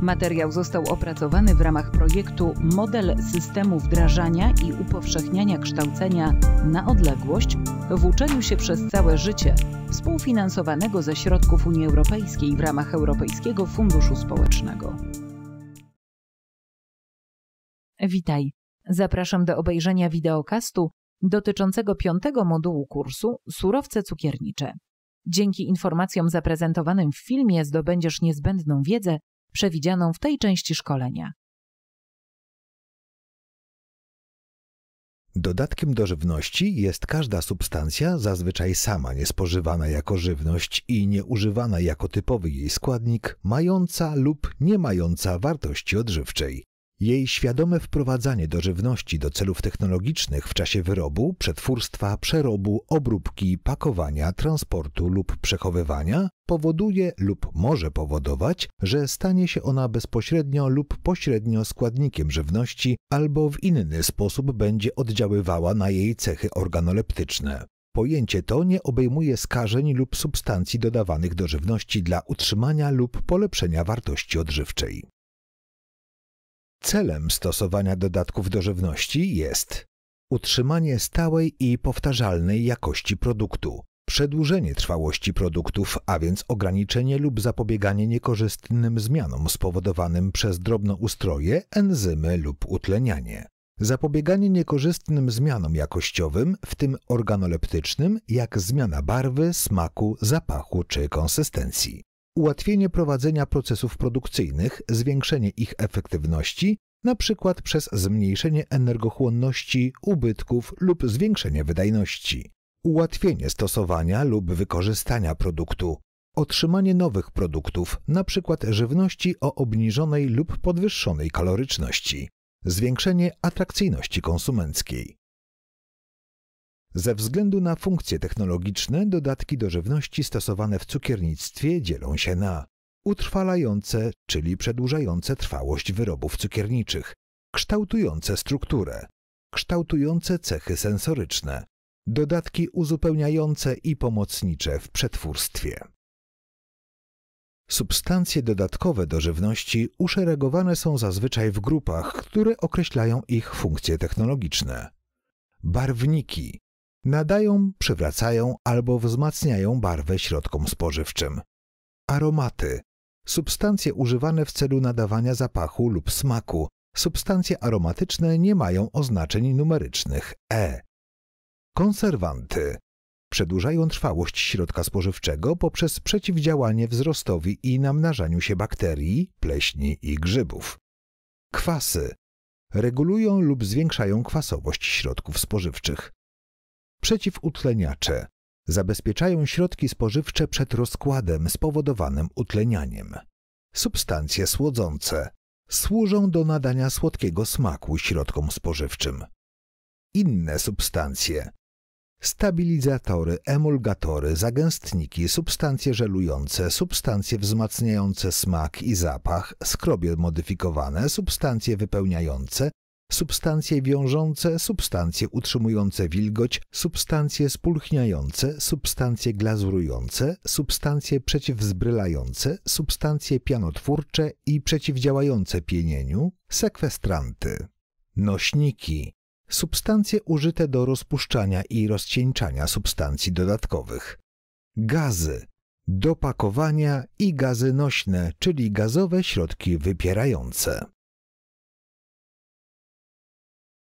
Materiał został opracowany w ramach projektu Model systemu wdrażania i upowszechniania kształcenia na odległość w uczeniu się przez całe życie, współfinansowanego ze środków Unii Europejskiej w ramach Europejskiego Funduszu Społecznego. Witaj. Zapraszam do obejrzenia wideokastu dotyczącego piątego modułu kursu Surowce cukiernicze. Dzięki informacjom zaprezentowanym w filmie zdobędziesz niezbędną wiedzę przewidzianą w tej części szkolenia. Dodatkiem do żywności jest każda substancja, zazwyczaj sama niespożywana jako żywność i nieużywana jako typowy jej składnik, mająca lub nie mająca wartości odżywczej. Jej świadome wprowadzanie do żywności do celów technologicznych w czasie wyrobu, przetwórstwa, przerobu, obróbki, pakowania, transportu lub przechowywania powoduje lub może powodować, że stanie się ona bezpośrednio lub pośrednio składnikiem żywności albo w inny sposób będzie oddziaływała na jej cechy organoleptyczne. Pojęcie to nie obejmuje skażeń lub substancji dodawanych do żywności dla utrzymania lub polepszenia wartości odżywczej. Celem stosowania dodatków do żywności jest utrzymanie stałej i powtarzalnej jakości produktu, przedłużenie trwałości produktów, a więc ograniczenie lub zapobieganie niekorzystnym zmianom spowodowanym przez drobnoustroje, enzymy lub utlenianie. Zapobieganie niekorzystnym zmianom jakościowym, w tym organoleptycznym, jak zmiana barwy, smaku, zapachu czy konsystencji ułatwienie prowadzenia procesów produkcyjnych, zwiększenie ich efektywności, np. przez zmniejszenie energochłonności, ubytków lub zwiększenie wydajności, ułatwienie stosowania lub wykorzystania produktu, otrzymanie nowych produktów, np. żywności o obniżonej lub podwyższonej kaloryczności, zwiększenie atrakcyjności konsumenckiej. Ze względu na funkcje technologiczne dodatki do żywności stosowane w cukiernictwie dzielą się na utrwalające, czyli przedłużające trwałość wyrobów cukierniczych, kształtujące strukturę, kształtujące cechy sensoryczne, dodatki uzupełniające i pomocnicze w przetwórstwie. Substancje dodatkowe do żywności uszeregowane są zazwyczaj w grupach, które określają ich funkcje technologiczne. Barwniki Nadają, przywracają albo wzmacniają barwę środkom spożywczym. Aromaty substancje używane w celu nadawania zapachu lub smaku. Substancje aromatyczne nie mają oznaczeń numerycznych E. Konserwanty przedłużają trwałość środka spożywczego poprzez przeciwdziałanie wzrostowi i namnażaniu się bakterii, pleśni i grzybów. Kwasy regulują lub zwiększają kwasowość środków spożywczych. Przeciwutleniacze zabezpieczają środki spożywcze przed rozkładem spowodowanym utlenianiem. Substancje słodzące służą do nadania słodkiego smaku środkom spożywczym. Inne substancje stabilizatory, emulgatory, zagęstniki, substancje żelujące, substancje wzmacniające smak i zapach, skrobie modyfikowane, substancje wypełniające, substancje wiążące, substancje utrzymujące wilgoć, substancje spulchniające, substancje glazurujące, substancje przeciwzbrylające, substancje pianotwórcze i przeciwdziałające pienieniu, sekwestranty, nośniki, substancje użyte do rozpuszczania i rozcieńczania substancji dodatkowych, gazy, dopakowania i gazy nośne, czyli gazowe środki wypierające.